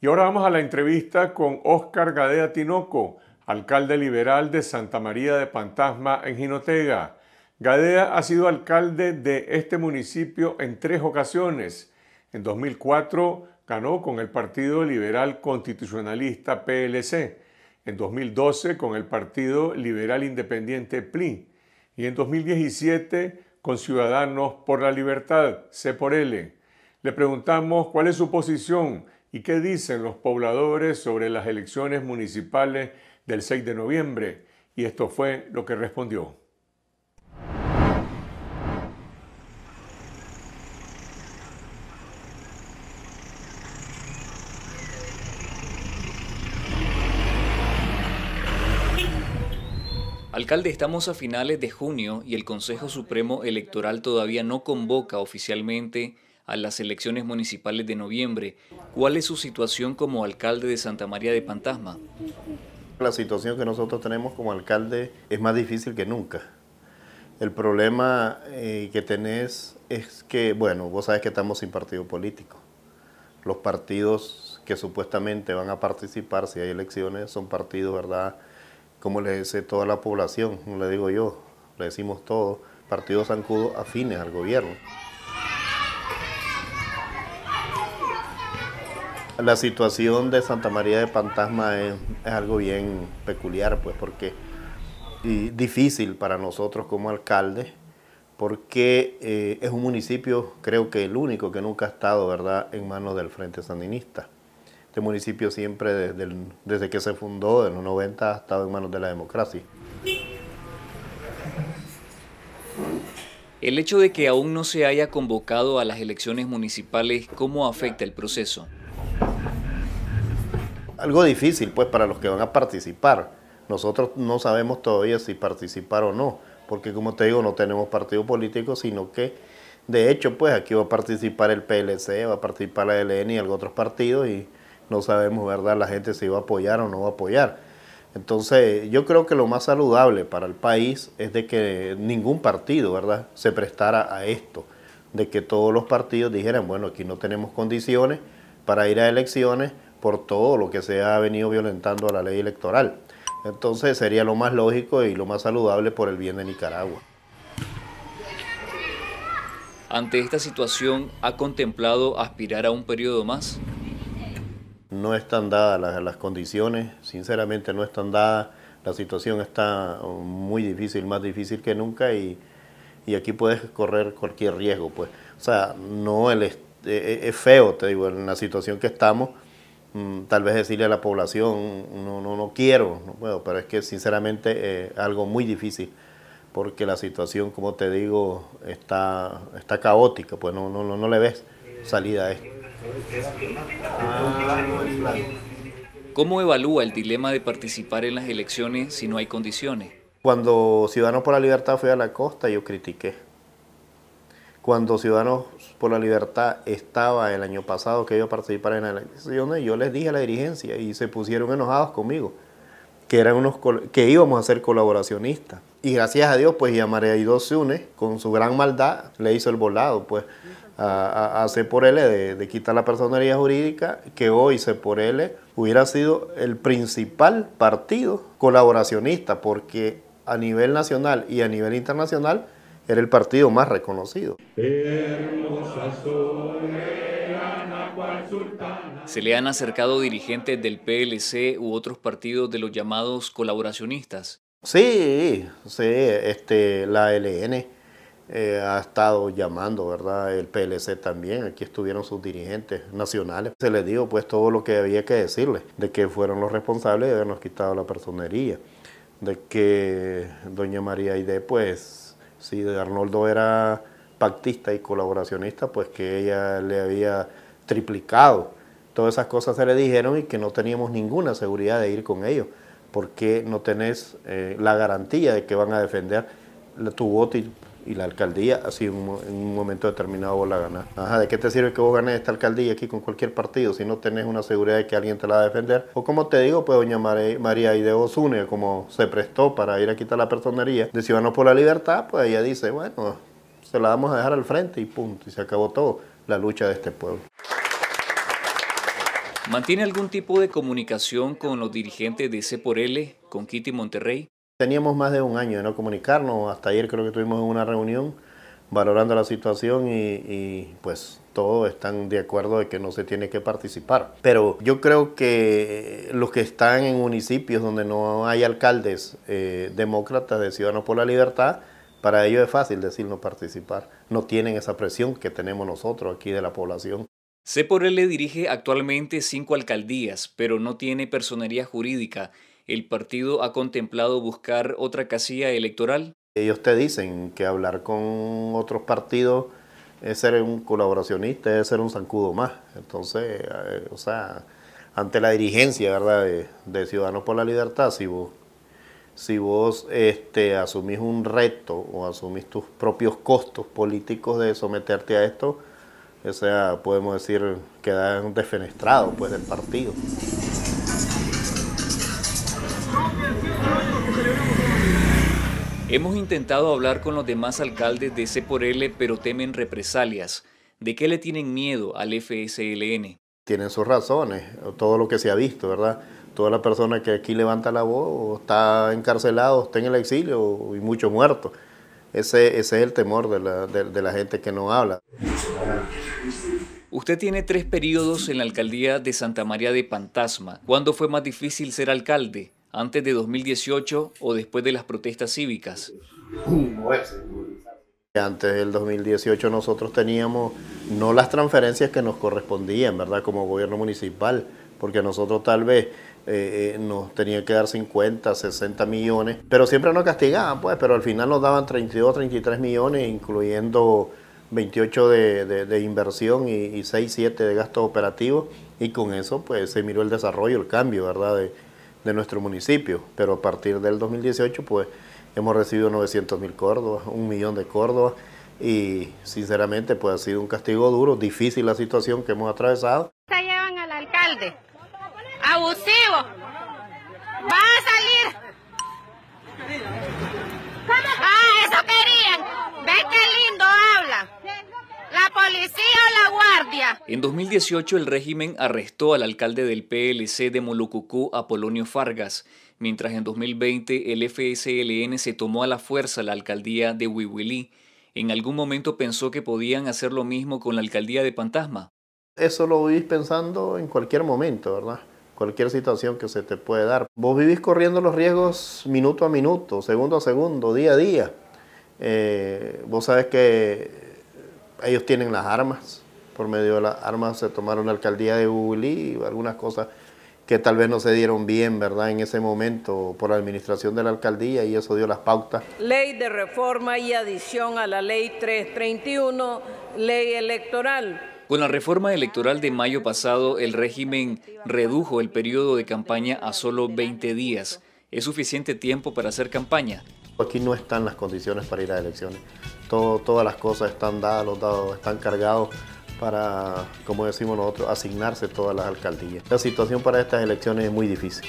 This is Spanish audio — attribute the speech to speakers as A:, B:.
A: Y ahora vamos a la entrevista con Óscar Gadea Tinoco, alcalde liberal de Santa María de Pantasma en Jinotega. Gadea ha sido alcalde de este municipio en tres ocasiones. En 2004 ganó con el Partido Liberal Constitucionalista PLC, en 2012 con el Partido Liberal Independiente PLI y en 2017 con Ciudadanos por la Libertad, C por L. Le preguntamos cuál es su posición y qué dicen los pobladores sobre las elecciones municipales del 6 de noviembre y esto fue lo que respondió. Alcalde, estamos a finales de junio y el Consejo Supremo Electoral todavía no convoca oficialmente a las elecciones municipales de noviembre. ¿Cuál es su situación como alcalde de Santa María de
B: Pantasma? La situación que nosotros tenemos como alcalde es más difícil que nunca. El problema eh, que tenés es que, bueno, vos sabés que estamos sin partido político. Los partidos que supuestamente van a participar si hay elecciones son partidos, ¿verdad? Como le dice toda la población, no le digo yo, le decimos todos, partidos zancudos afines al gobierno. la situación de Santa María de Pantasma es, algo bien peculiar, pues, porque y difícil para nosotros como alcaldes, porque eh, es un municipio, creo que el único que nunca ha estado, ¿verdad?, en manos del Frente Sandinista. Este municipio siempre, desde, que se fundó, en los 90, ha estado en manos de la democracia.
A: El hecho de que aún no se haya convocado a las elecciones municipales, ¿cómo afecta el proceso?
B: algo difícil pues para los que van a participar. Nosotros no sabemos todavía si participar o no, porque como te digo, no tenemos partido político, sino que de hecho pues aquí va a participar el PLC, va a participar la e LN y algunos otros partidos y no sabemos, ¿verdad?, la gente si va a apoyar o no va a apoyar. Entonces, yo creo que lo más saludable para el país es de que ningún partido, ¿verdad?, se prestara a esto, de que todos los partidos dijeran, bueno, aquí no tenemos condiciones para ir a elecciones, por todo lo que se ha venido violentando a la ley electoral. Entonces sería lo más lógico y lo más saludable por el bien de Nicaragua.
A: Ante esta situación, ¿ha contemplado aspirar a un periodo más?
B: No están dadas las, condiciones, sinceramente no están dadas. La situación está muy difícil, más difícil que nunca y, y aquí puedes correr cualquier riesgo. Pues. O sea, no el, es, e-, e-, es feo, te digo, en la situación que estamos Mm, tal vez decirle a la población, no, no, no quiero, no puedo, pero es que sinceramente es eh, algo muy difícil, porque la situación, como te digo, está, está caótica, pues no, no, no, no le ves salida a esto. ¿Cómo
A: evalúa el dilema de participar en las elecciones si no hay condiciones?
B: Cuando Ciudadanos por la Libertad fue a la costa, yo critiqué cuando Ciudadanos por la Libertad estaba el año pasado que iba a participar en las elecciones, yo les dije a la dirigencia y se pusieron enojados conmigo, que, eran unos, que íbamos a ser colaboracionistas. Y gracias a Dios, pues se Sune, con su gran maldad, le hizo el volado, pues, a, por L de, quitar la personería jurídica, que hoy C por L hubiera sido el principal partido colaboracionista, porque a nivel nacional y a nivel internacional, era el partido más reconocido.
A: Se le han acercado dirigentes del PLC u otros partidos de los llamados colaboracionistas.
B: Sí, sí, este, la LN eh, ha estado llamando, ¿verdad? El PLC también, aquí estuvieron sus dirigentes nacionales. Se les dijo pues todo lo que había que decirles, de que fueron los responsables de habernos quitado la personería, de que doña María Aide pues si Arnoldo era pactista y colaboracionista, pues que ella le había triplicado. Todas esas cosas se le dijeron y que no teníamos ninguna seguridad de ir con ellos, porque no tenés eh, la garantía de que van a defender tu voto y y la alcaldía, así en un momento determinado vos la ganás. Ajá, ¿de qué te sirve que vos ganes esta alcaldía aquí con cualquier partido si no tenés una seguridad de que alguien te la va a defender? O como te digo, pues doña María de Osune, como se prestó para ir a quitar la personería de Ciudadanos por la Libertad, pues ella dice, bueno, se la vamos a dejar al frente y punto, y se acabó todo, la lucha de este pueblo.
A: ¿Mantiene algún tipo de comunicación con los dirigentes de C por L, con Kitty Monterrey?
B: Teníamos más de un año de no comunicarnos, hasta ayer creo que tuvimos una reunión valorando la situación y, pues todos están de acuerdo de que no se tiene que participar. Pero yo creo que los que están en municipios donde no hay alcaldes eh, demócratas de Ciudadanos por la Libertad, para ellos es fácil decir no participar. No tienen esa presión que tenemos nosotros aquí de la población.
A: C dirige actualmente cinco alcaldías, pero no tiene personería jurídica ¿El partido ha contemplado buscar otra casilla electoral?
B: Ellos te dicen que hablar con otros partidos es ser un colaboracionista, es ser un zancudo más. Entonces, eh, o sea, ante la dirigencia, ¿verdad?, de, Ciudadanos por la Libertad, si vos, si vos este, asumís un reto o asumís tus propios costos políticos de someterte a esto, o sea, podemos decir, quedas desfenestrado pues, del partido. Hemos
A: intentado hablar con los demás alcaldes de C por L, pero temen represalias. ¿De qué le tienen miedo al FSLN?
B: Tienen sus razones, todo lo que se ha visto, ¿verdad? Toda la persona que aquí levanta la voz está encarcelado, está en el exilio y muchos muertos. Ese, es el temor de la, de la gente que no habla.
A: Usted tiene tres periodos en la alcaldía de Santa María de Pantasma. ¿Cuándo fue más difícil ser alcalde? antes de 2018 o después de las protestas cívicas?
B: Antes del 2018 nosotros teníamos no las transferencias que nos correspondían, ¿verdad? Como gobierno municipal, porque nosotros tal vez eh, eh, nos tenían que dar 50, 60 millones, pero siempre nos castigaban, pues, pero al final nos daban 32, 33 millones, incluyendo 28 de, inversión y, 6, 7 de gastos operativos, y con eso pues se miró el desarrollo, el cambio, ¿verdad? de nuestro municipio, pero a partir del 2018 pues hemos recibido 900 mil Córdobas, un millón de Córdobas y sinceramente pues ha sido un castigo duro, difícil la situación que hemos atravesado. Se llevan al alcalde, abusivo, va a salir.
A: En 2018 el régimen arrestó al alcalde del PLC de Molucucú, Apolonio Fargas, mientras en 2020 el FSLN se tomó a la fuerza la alcaldía de Huihuilí. ¿En algún momento pensó que podían hacer lo mismo con la alcaldía de Pantasma?
B: Eso lo vivís pensando en cualquier momento, ¿verdad? Cualquier situación que se te puede dar. Vos vivís corriendo los riesgos minuto a minuto, segundo a segundo, día a día. Eh, vos sabes que ellos tienen las armas, por medio de las armas se tomaron la alcaldía de y algunas cosas que tal vez no se dieron bien, ¿verdad? En ese momento por la administración de la alcaldía y eso dio las pautas.
A: Ley de reforma y adición a la ley 331, ley electoral. Con la reforma electoral de mayo pasado, el régimen redujo el periodo de campaña a solo 20 días. Es suficiente tiempo para hacer campaña.
B: Aquí no están las condiciones para ir a elecciones. todas las cosas están dadas, los dados están cargados para, como decimos nosotros, asignarse todas las alcaldías. La situación para estas elecciones es muy difícil.